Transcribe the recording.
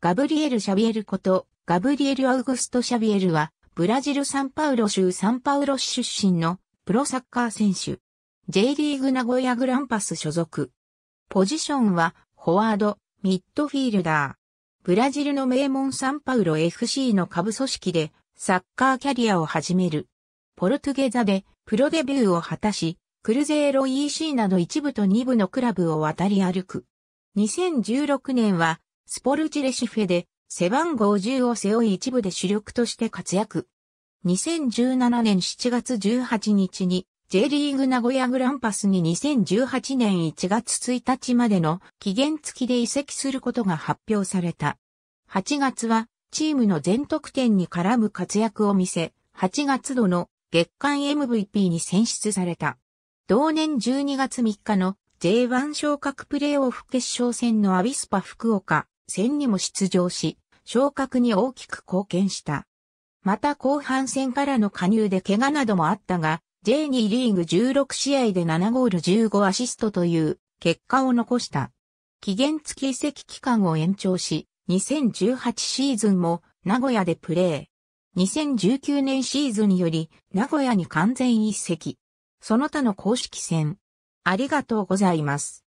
ガブリエル・シャビエルこと、ガブリエル・アウグスト・シャビエルは、ブラジル・サンパウロ州サンパウロ市出身の、プロサッカー選手。J リーグ名古屋グランパス所属。ポジションは、フォワード、ミッドフィールダー。ブラジルの名門サンパウロ FC の下部組織で、サッカーキャリアを始める。ポルトゲザで、プロデビューを果たし、クルゼーロ EC など一部と二部のクラブを渡り歩く。2016年はスポルチレシフェで背番号10を背負い一部で主力として活躍。2017年7月18日に J リーグ名古屋グランパスに2018年1月1日までの期限付きで移籍することが発表された。8月はチームの全得点に絡む活躍を見せ、8月度の月間 MVP に選出された。同年12月3日の J1 昇格プレーオフ決勝戦のアビスパ福岡戦にも出場し、昇格に大きく貢献した。また後半戦からの加入で怪我などもあったが、J2 リーグ16試合で7ゴール15アシストという結果を残した。期限付き移籍期間を延長し、2018シーズンも名古屋でプレー。2019年シーズンより名古屋に完全移籍。その他の公式戦。ありがとうございます。